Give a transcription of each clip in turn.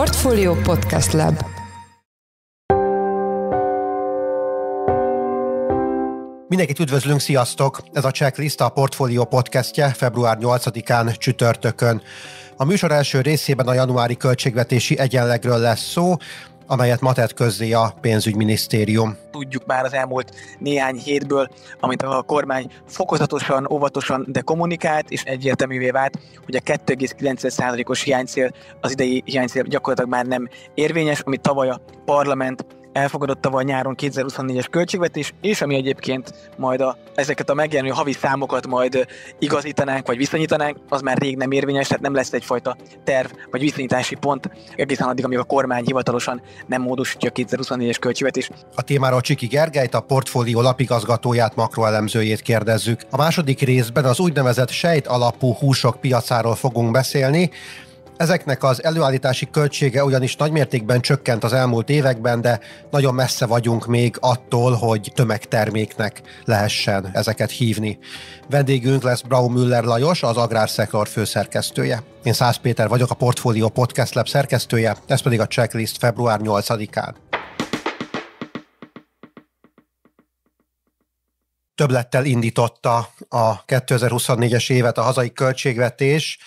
Portfolio Podcast Lab Mindenkit üdvözlünk, sziasztok! Ez a Checklista a Portfolio podcastje február 8-án csütörtökön. A műsor első részében a januári költségvetési egyenlegről lesz szó, amelyet ma tett közzé a pénzügyminisztérium. Tudjuk már az elmúlt néhány hétből, amit a kormány fokozatosan, óvatosan, de kommunikált, és egyértelművé vált, hogy a 2,9%-os hiánycél, az idei hiánycél gyakorlatilag már nem érvényes, amit tavaly a parlament elfogadott tavaly nyáron 2024-es költségvetés, és ami egyébként majd a, ezeket a megjelenő havi számokat majd igazítanánk, vagy viszonyítanánk, az már rég nem érvényes, tehát nem lesz egyfajta terv, vagy viszonyítási pont egészen addig, amíg a kormány hivatalosan nem módosítja a 2024-es költségvetés. A témára a Csiki Gergelyt, a portfólió lapigazgatóját, makroelemzőjét kérdezzük. A második részben az úgynevezett sejt alapú húsok piacáról fogunk beszélni, Ezeknek az előállítási költsége ugyanis nagymértékben csökkent az elmúlt években, de nagyon messze vagyunk még attól, hogy tömegterméknek lehessen ezeket hívni. Vendégünk lesz Brau Müller Lajos, az Agrárszektor főszerkesztője. Én Szász Péter vagyok, a Portfolio Podcast Lab szerkesztője, ez pedig a checklist február 8-án. Többlettel indította a 2024-es évet a hazai költségvetés,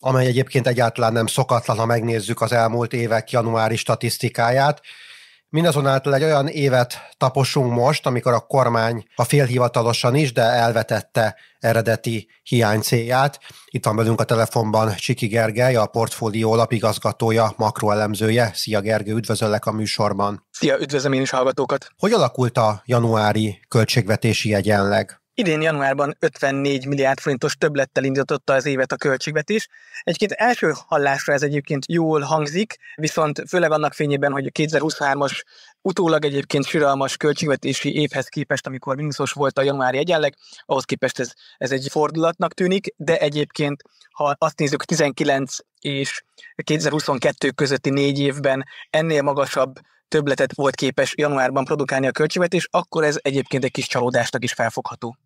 amely egyébként egyáltalán nem szokatlan, ha megnézzük az elmúlt évek januári statisztikáját. Mindazonáltal egy olyan évet taposunk most, amikor a kormány a félhivatalosan is, de elvetette eredeti hiány célját. Itt van velünk a telefonban Csiki Gergely, a portfólió lapigazgatója, makroelemzője. Szia Gergő, üdvözöllek a műsorban. Szia, üdvözlöm én is hallgatókat. Hogy alakult a januári költségvetési egyenleg? Idén januárban 54 milliárd forintos többlettel indította az évet a költségvetés. Egyébként első hallásra ez egyébként jól hangzik, viszont főleg annak fényében, hogy a 2023-as utólag egyébként süralmas költségvetési évhez képest, amikor mínuszos volt a januári egyenleg, ahhoz képest ez, ez egy fordulatnak tűnik, de egyébként, ha azt nézzük, 19 és 2022 közötti négy évben ennél magasabb többletet volt képes januárban produkálni a költségvetés, akkor ez egyébként egy kis csalódásnak is felfogható.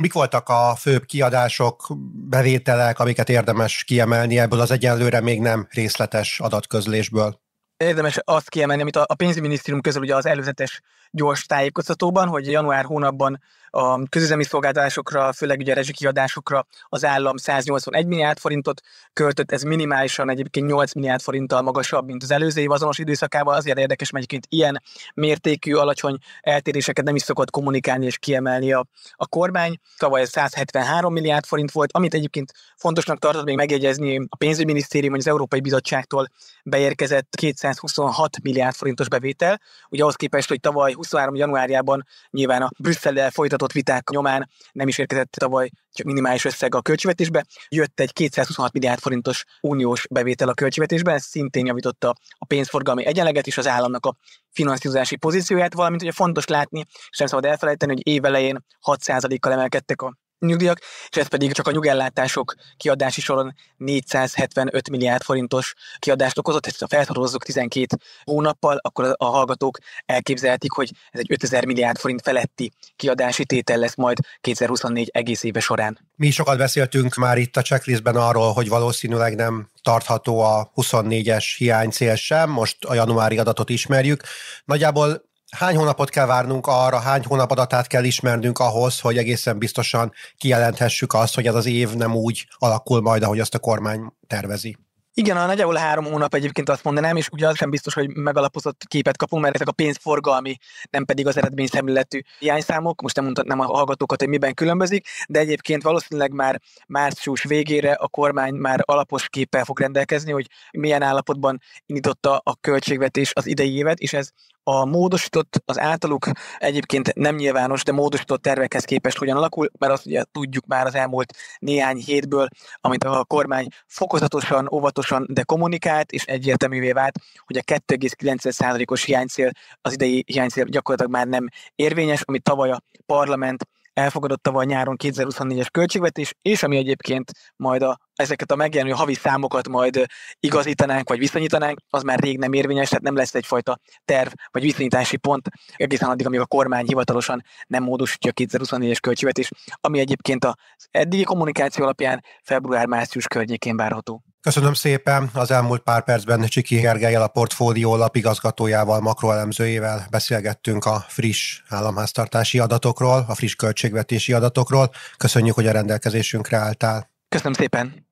Mik voltak a főbb kiadások, bevételek, amiket érdemes kiemelni ebből az egyenlőre még nem részletes adatközlésből? Érdemes azt kiemelni, amit a pénzügyminisztérium közül ugye az előzetes gyors tájékoztatóban, hogy január hónapban a közüzemi szolgáltatásokra, főleg ugye rezsikiadásokra az állam 181 milliárd forintot költött, ez minimálisan egyébként 8 milliárd forinttal magasabb, mint az előző év azonos időszakával. Azért érdekes, mert egyébként ilyen mértékű, alacsony eltéréseket nem is szokott kommunikálni és kiemelni a, a kormány. Tavaly 173 milliárd forint volt, amit egyébként fontosnak tartott még megjegyezni a pénzügyminisztérium, hogy az Európai Bizottságtól beérkezett 226 milliárd forintos bevétel. Ugye ahhoz képest, hogy tavaly 2023. januárjában nyilván a Brüsszellel folytatott viták nyomán nem is érkezett tavaly csak minimális összeg a költségvetésbe. Jött egy 226 milliárd forintos uniós bevétel a költségvetésbe, ez szintén javította a pénzforgalmi egyenleget és az államnak a finanszírozási pozícióját, valamint ugye fontos látni, és nem szabad elfelejteni, hogy évelején 6%-kal emelkedtek a nyugdíjak, és ez pedig csak a nyugellátások kiadási soron 475 milliárd forintos kiadást okozott, ezt ha felszorozzuk 12 hónappal, akkor a hallgatók elképzelhetik, hogy ez egy 5000 milliárd forint feletti kiadási tétel lesz majd 2024 egész éve során. Mi sokat beszéltünk már itt a checklistben arról, hogy valószínűleg nem tartható a 24-es cél sem, most a januári adatot ismerjük. Nagyjából hány hónapot kell várnunk arra, hány hónap adatát kell ismernünk ahhoz, hogy egészen biztosan kijelenthessük azt, hogy ez az év nem úgy alakul majd, ahogy azt a kormány tervezi? Igen, a nagyjából három hónap egyébként azt mondanám, és ugye az sem biztos, hogy megalapozott képet kapunk, mert ezek a pénzforgalmi, nem pedig az eredmény szemléletű hiányszámok. Most nem mondhatnám a hallgatókat, hogy miben különbözik, de egyébként valószínűleg már március végére a kormány már alapos képpel fog rendelkezni, hogy milyen állapotban indította a költségvetés az idei évet, és ez a módosított, az általuk egyébként nem nyilvános, de módosított tervekhez képest hogyan alakul, mert azt ugye tudjuk már az elmúlt néhány hétből, amit a kormány fokozatosan, óvatosan, de kommunikált, és egyértelművé vált, hogy a 2,9%-os hiánycél, az idei hiánycél gyakorlatilag már nem érvényes, amit tavaly a parlament elfogadott tavaly nyáron 2024-es költségvetés, és ami egyébként majd a, ezeket a megjelenő havi számokat majd igazítanánk, vagy viszonyítanánk, az már rég nem érvényes, tehát nem lesz egyfajta terv, vagy viszonyítási pont egészen addig, amíg a kormány hivatalosan nem módosítja a 2024-es költségvetés, ami egyébként az eddigi kommunikáció alapján február-március környékén várható. Köszönöm szépen. Az elmúlt pár percben Csiki Gergelyel a portfólió lapigazgatójával, makroelemzőjével beszélgettünk a friss államháztartási adatokról, a friss költségvetési adatokról. Köszönjük, hogy a rendelkezésünkre álltál. Köszönöm szépen.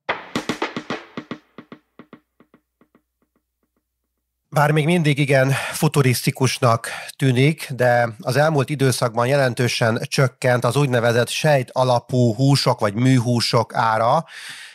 Bár még mindig igen futurisztikusnak tűnik, de az elmúlt időszakban jelentősen csökkent az úgynevezett sejt alapú húsok vagy műhúsok ára,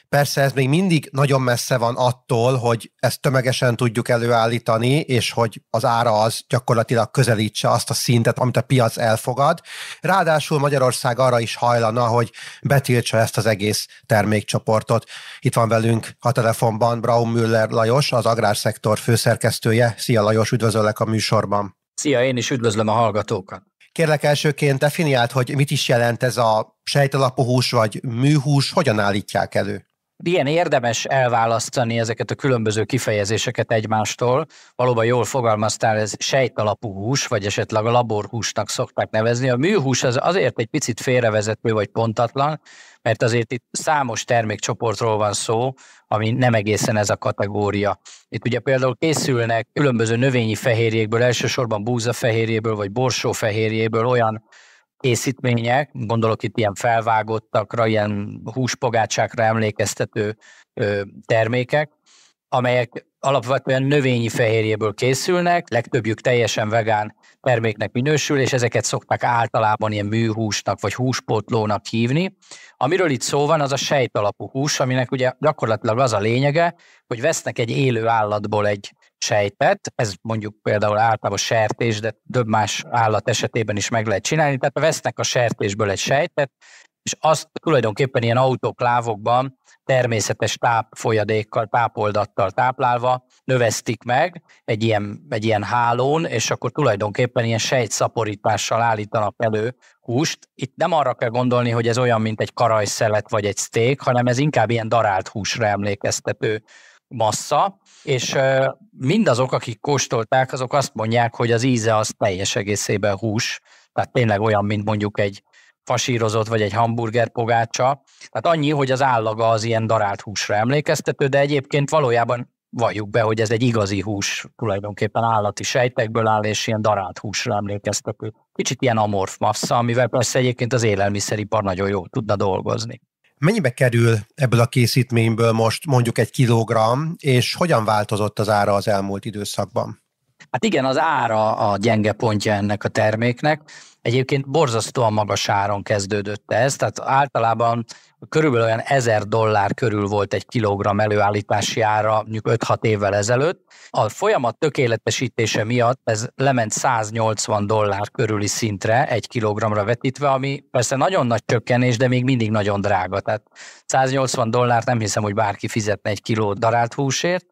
Persze ez még mindig nagyon messze van attól, hogy ezt tömegesen tudjuk előállítani, és hogy az ára az gyakorlatilag közelítse azt a szintet, amit a piac elfogad. Ráadásul Magyarország arra is hajlana, hogy betiltsa ezt az egész termékcsoportot. Itt van velünk a telefonban Braun Müller Lajos, az agrárszektor főszerkesztője. Szia Lajos, üdvözöllek a műsorban. Szia, én is üdvözlöm a hallgatókat. Kérlek elsőként definiált, hogy mit is jelent ez a sejtalapú hús vagy műhús, hogyan állítják elő? ilyen érdemes elválasztani ezeket a különböző kifejezéseket egymástól. Valóban jól fogalmaztál, ez sejtalapú hús, vagy esetleg a laborhúsnak szokták nevezni. A műhús az azért egy picit félrevezető vagy pontatlan, mert azért itt számos termékcsoportról van szó, ami nem egészen ez a kategória. Itt ugye például készülnek különböző növényi fehérjékből, elsősorban búzafehérjéből vagy borsófehérjéből olyan készítmények, gondolok itt ilyen felvágottakra, ilyen húspogácsákra emlékeztető termékek, amelyek alapvetően növényi fehérjéből készülnek, legtöbbjük teljesen vegán terméknek minősül, és ezeket szokták általában ilyen műhúsnak vagy húspotlónak hívni. Amiről itt szó van, az a sejtalapú hús, aminek ugye gyakorlatilag az a lényege, hogy vesznek egy élő állatból egy sejtet, ez mondjuk például általában sertés, de több más állat esetében is meg lehet csinálni, tehát vesznek a sertésből egy sejtet, és azt tulajdonképpen ilyen autóklávokban természetes tápfolyadékkal, tápoldattal táplálva növesztik meg egy ilyen, egy ilyen hálón, és akkor tulajdonképpen ilyen sejtszaporítással állítanak elő húst. Itt nem arra kell gondolni, hogy ez olyan, mint egy karajszelet vagy egy steak, hanem ez inkább ilyen darált húsra emlékeztető massza, és mindazok, akik kóstolták, azok azt mondják, hogy az íze az teljes egészében hús, tehát tényleg olyan, mint mondjuk egy fasírozott vagy egy hamburger pogácsa. Tehát annyi, hogy az állaga az ilyen darált húsra emlékeztető, de egyébként valójában valljuk be, hogy ez egy igazi hús, tulajdonképpen állati sejtekből áll, és ilyen darált húsra emlékeztető. Kicsit ilyen amorf massza, amivel persze egyébként az élelmiszeripar nagyon jól tudna dolgozni. Mennyibe kerül ebből a készítményből most mondjuk egy kilogramm, és hogyan változott az ára az elmúlt időszakban? Hát igen, az ára a gyenge pontja ennek a terméknek. Egyébként borzasztóan magas áron kezdődött ez, tehát általában körülbelül olyan 1000 dollár körül volt egy kilogramm előállítási ára mondjuk 5-6 évvel ezelőtt. A folyamat tökéletesítése miatt ez lement 180 dollár körüli szintre egy kilogramra vetítve, ami persze nagyon nagy csökkenés, de még mindig nagyon drága. Tehát 180 dollár nem hiszem, hogy bárki fizetne egy kiló darált húsért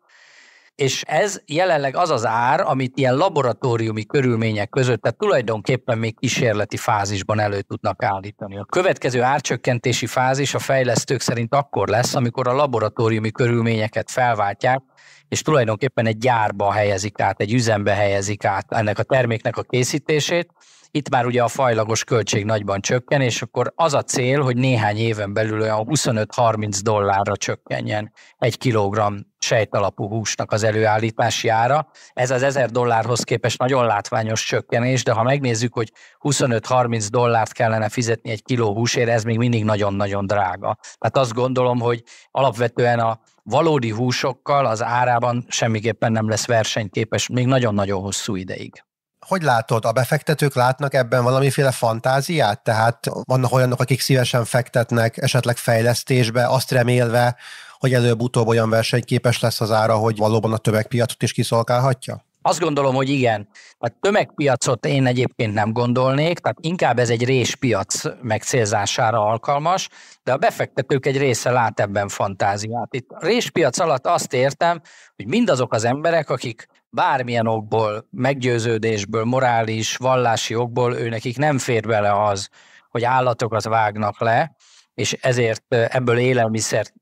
és ez jelenleg az az ár, amit ilyen laboratóriumi körülmények között, tehát tulajdonképpen még kísérleti fázisban elő tudnak állítani. A következő árcsökkentési fázis a fejlesztők szerint akkor lesz, amikor a laboratóriumi körülményeket felváltják, és tulajdonképpen egy gyárba helyezik át, egy üzembe helyezik át ennek a terméknek a készítését. Itt már ugye a fajlagos költség nagyban csökken, és akkor az a cél, hogy néhány éven belül olyan 25-30 dollárra csökkenjen egy kilogramm sejtalapú húsnak az előállítási ára. Ez az 1000 dollárhoz képest nagyon látványos csökkenés, de ha megnézzük, hogy 25-30 dollárt kellene fizetni egy kiló húsért, ez még mindig nagyon-nagyon drága. Tehát azt gondolom, hogy alapvetően a valódi húsokkal az árában semmiképpen nem lesz versenyképes, még nagyon-nagyon hosszú ideig. Hogy látod, a befektetők látnak ebben valamiféle fantáziát? Tehát vannak olyanok, akik szívesen fektetnek esetleg fejlesztésbe, azt remélve, hogy előbb-utóbb olyan versenyképes lesz az ára, hogy valóban a tömegpiacot is kiszolgálhatja? Azt gondolom, hogy igen. A tömegpiacot én egyébként nem gondolnék, tehát inkább ez egy réspiac megcélzására alkalmas, de a befektetők egy része lát ebben fantáziát. Itt a réspiac alatt azt értem, hogy mindazok az emberek, akik bármilyen okból, meggyőződésből, morális, vallási okból, ő nekik nem fér bele az, hogy állatokat vágnak le, és ezért ebből élelmiszert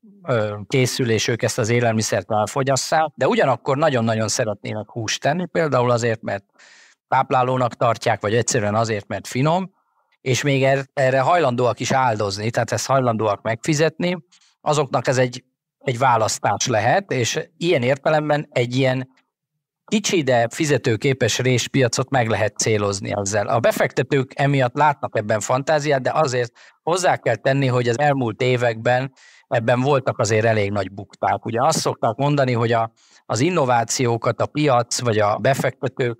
készül, és ők ezt az élelmiszert elfogyasszák, de ugyanakkor nagyon-nagyon szeretnének húst tenni, például azért, mert táplálónak tartják, vagy egyszerűen azért, mert finom, és még er-, erre hajlandóak is áldozni, tehát ezt hajlandóak megfizetni, azoknak ez egy, egy választás lehet, és ilyen értelemben egy ilyen kicsi, de fizetőképes réspiacot meg lehet célozni ezzel. A befektetők emiatt látnak ebben fantáziát, de azért hozzá kell tenni, hogy az elmúlt években ebben voltak azért elég nagy bukták. Ugye azt szokták mondani, hogy a, az innovációkat a piac vagy a befektetők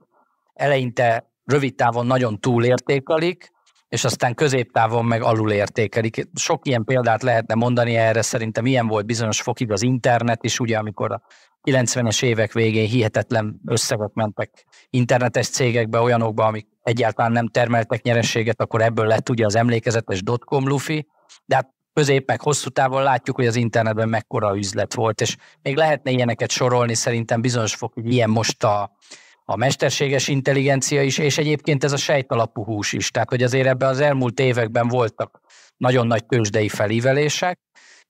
eleinte rövid távon nagyon túlértékelik, és aztán középtávon meg alul értékelik. Sok ilyen példát lehetne mondani erre, szerintem ilyen volt bizonyos fokig az internet is, ugye, amikor 90-es évek végén hihetetlen összevek mentek internetes cégekbe, olyanokba, amik egyáltalán nem termeltek nyerességet, akkor ebből lett ugye az emlékezetes dotcom lufi, de hát közép meg hosszú távon látjuk, hogy az internetben mekkora üzlet volt, és még lehetne ilyeneket sorolni, szerintem bizonyos hogy ilyen most a, a mesterséges intelligencia is, és egyébként ez a sejtalapú hús is. Tehát, hogy azért ebben az elmúlt években voltak nagyon nagy tőzsdei felívelések,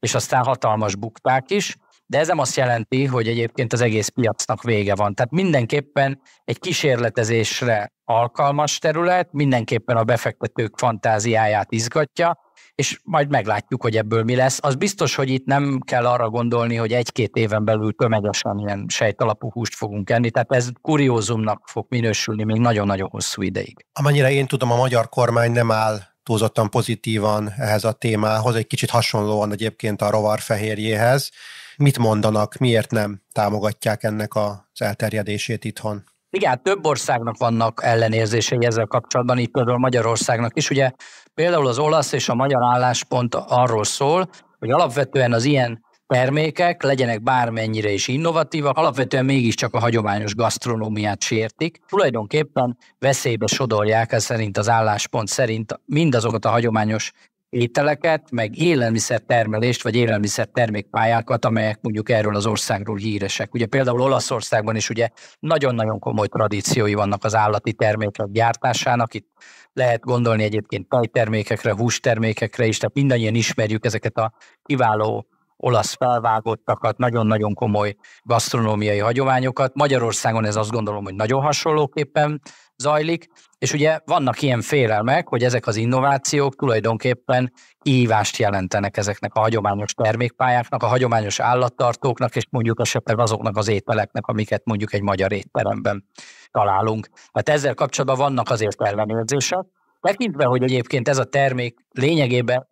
és aztán hatalmas bukták is, de ez nem azt jelenti, hogy egyébként az egész piacnak vége van. Tehát mindenképpen egy kísérletezésre alkalmas terület, mindenképpen a befektetők fantáziáját izgatja, és majd meglátjuk, hogy ebből mi lesz. Az biztos, hogy itt nem kell arra gondolni, hogy egy-két éven belül tömegesen ilyen sejtalapú húst fogunk enni, tehát ez kuriózumnak fog minősülni még nagyon-nagyon hosszú ideig. Amennyire én tudom, a magyar kormány nem áll túlzottan pozitívan ehhez a témához, egy kicsit hasonlóan egyébként a rovarfehérjéhez, mit mondanak, miért nem támogatják ennek az elterjedését itthon? Igen, több országnak vannak ellenérzései ezzel kapcsolatban, így például Magyarországnak is. Ugye például az olasz és a magyar álláspont arról szól, hogy alapvetően az ilyen termékek legyenek bármennyire is innovatívak, alapvetően mégiscsak a hagyományos gasztronómiát sértik. Tulajdonképpen veszélybe sodorják ez szerint az álláspont szerint mindazokat a hagyományos ételeket, meg élelmiszertermelést, vagy élelmiszertermékpályákat, amelyek mondjuk erről az országról híresek. Ugye például Olaszországban is ugye nagyon-nagyon komoly tradíciói vannak az állati termékek gyártásának. Itt lehet gondolni egyébként tejtermékekre, hústermékekre is, tehát mindannyian ismerjük ezeket a kiváló olasz felvágottakat, nagyon-nagyon komoly gasztronómiai hagyományokat. Magyarországon ez azt gondolom, hogy nagyon hasonlóképpen zajlik, és ugye vannak ilyen félelmek, hogy ezek az innovációk tulajdonképpen kihívást jelentenek ezeknek a hagyományos termékpályáknak, a hagyományos állattartóknak, és mondjuk esetleg azoknak az ételeknek, amiket mondjuk egy magyar étteremben találunk. Tehát ezzel kapcsolatban vannak azért ellenőrzések. tekintve, hogy egyébként ez a termék lényegében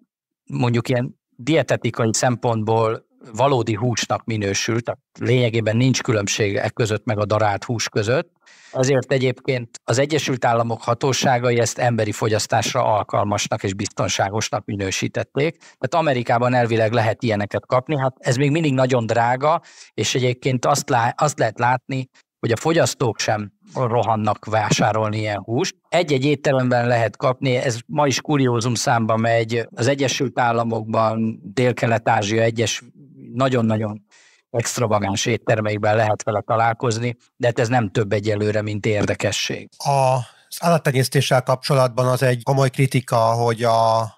mondjuk ilyen dietetikai szempontból valódi húsnak minősül, tehát lényegében nincs különbség e között meg a darált hús között. Azért egyébként az Egyesült Államok hatóságai ezt emberi fogyasztásra alkalmasnak és biztonságosnak minősítették. Tehát Amerikában elvileg lehet ilyeneket kapni, hát ez még mindig nagyon drága, és egyébként azt, lá- azt lehet látni, hogy a fogyasztók sem rohannak vásárolni ilyen húst. Egy-egy étteremben lehet kapni, ez ma is kuriózum számba megy, az Egyesült Államokban, Dél-Kelet-Ázsia egyes nagyon-nagyon extravagáns éttermeikben lehet vele találkozni, de hát ez nem több egyelőre, mint érdekesség. A, az állattenyésztéssel kapcsolatban az egy komoly kritika, hogy a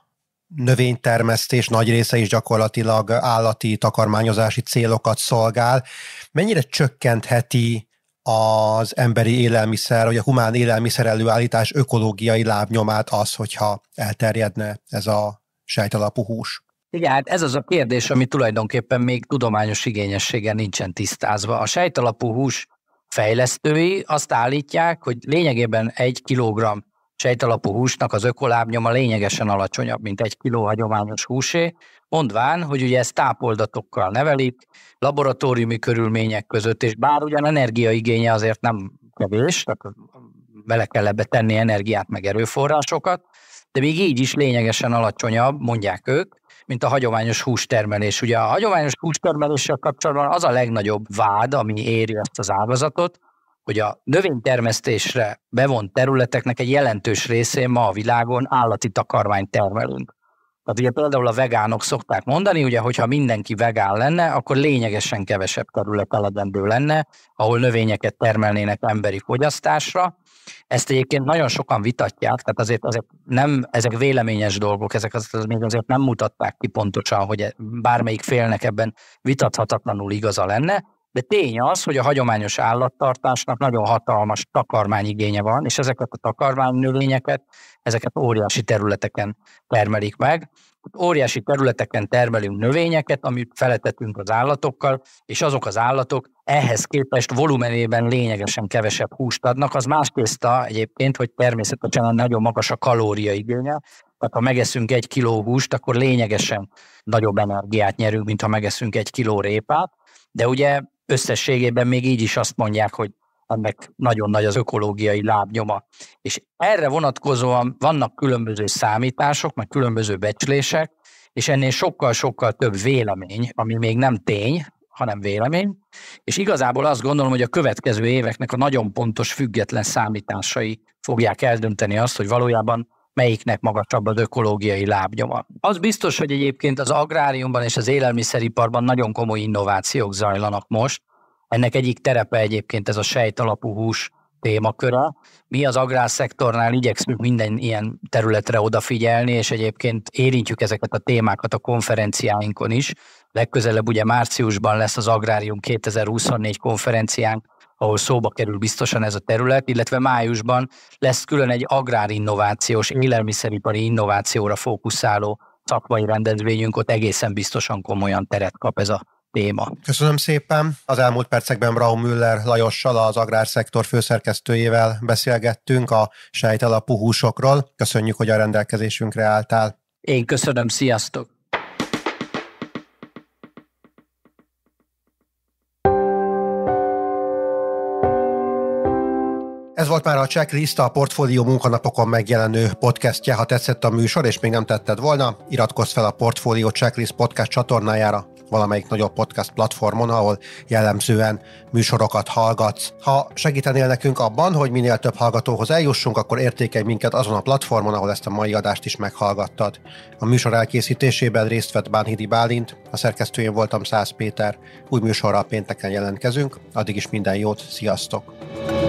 növénytermesztés nagy része is gyakorlatilag állati takarmányozási célokat szolgál. Mennyire csökkentheti az emberi élelmiszer, vagy a humán élelmiszer előállítás ökológiai lábnyomát az, hogyha elterjedne ez a sejtalapú hús? Igen, hát ez az a kérdés, ami tulajdonképpen még tudományos igényessége nincsen tisztázva. A sejtalapú hús fejlesztői azt állítják, hogy lényegében egy kilogramm sejtalapú húsnak az ökolábnyoma lényegesen alacsonyabb, mint egy kiló hagyományos húsé, mondván, hogy ugye ezt tápoldatokkal nevelik, laboratóriumi körülmények között, és bár ugyan energiaigénye azért nem kevés, tehát bele kell ebbe tenni energiát meg erőforrásokat, de még így is lényegesen alacsonyabb, mondják ők, mint a hagyományos hústermelés. Ugye a hagyományos hústermeléssel kapcsolatban az a legnagyobb vád, ami éri ezt az ágazatot, hogy a növénytermesztésre bevont területeknek egy jelentős részén ma a világon állati takarmányt termelünk. Tehát ugye például a vegánok szokták mondani, ugye, hogyha mindenki vegán lenne, akkor lényegesen kevesebb terület eladendő lenne, ahol növényeket termelnének emberi fogyasztásra, ezt egyébként nagyon sokan vitatják, tehát azért azért nem, ezek véleményes dolgok, ezek azért, még azért nem mutatták ki pontosan, hogy e, bármelyik félnek ebben vitathatatlanul igaza lenne, de tény az, hogy a hagyományos állattartásnak nagyon hatalmas takarmányigénye van, és ezeket a takarmánynövényeket, ezeket óriási területeken termelik meg. Óriási területeken termelünk növényeket, amit feletetünk az állatokkal, és azok az állatok ehhez képest volumenében lényegesen kevesebb húst adnak. Az más tészta egyébként, hogy természetesen nagyon magas a kalóriaigénye, tehát ha megeszünk egy kiló húst, akkor lényegesen nagyobb energiát nyerünk, mint ha megeszünk egy kiló répát, de ugye összességében még így is azt mondják, hogy ennek nagyon nagy az ökológiai lábnyoma. És erre vonatkozóan vannak különböző számítások, meg különböző becslések, és ennél sokkal-sokkal több vélemény, ami még nem tény, hanem vélemény, és igazából azt gondolom, hogy a következő éveknek a nagyon pontos, független számításai fogják eldönteni azt, hogy valójában melyiknek magasabb az ökológiai lábnyoma. Az biztos, hogy egyébként az agráriumban és az élelmiszeriparban nagyon komoly innovációk zajlanak most. Ennek egyik terepe egyébként ez a sejtalapú hús témaköre. Mi az agrárszektornál igyekszünk minden ilyen területre odafigyelni, és egyébként érintjük ezeket a témákat a konferenciáinkon is, Legközelebb ugye márciusban lesz az Agrárium 2024 konferenciánk, ahol szóba kerül biztosan ez a terület, illetve májusban lesz külön egy agrárinnovációs, élelmiszeripari innovációra fókuszáló szakmai rendezvényünk, ott egészen biztosan komolyan teret kap ez a téma. Köszönöm szépen. Az elmúlt percekben Braun Müller Lajossal, az agrárszektor főszerkesztőjével beszélgettünk a sejtalapú húsokról. Köszönjük, hogy a rendelkezésünkre álltál. Én köszönöm, sziasztok! Ez volt már a checklist a Portfólió munkanapokon megjelenő podcastje. Ha tetszett a műsor, és még nem tetted volna, iratkozz fel a Portfólió Checklist podcast csatornájára, valamelyik nagyobb podcast platformon, ahol jellemzően műsorokat hallgatsz. Ha segítenél nekünk abban, hogy minél több hallgatóhoz eljussunk, akkor értékelj minket azon a platformon, ahol ezt a mai adást is meghallgattad. A műsor elkészítésében részt vett Bánhidi Bálint, a szerkesztőjén voltam Száz Péter. Új műsorral pénteken jelentkezünk, addig is minden jót, sziasztok!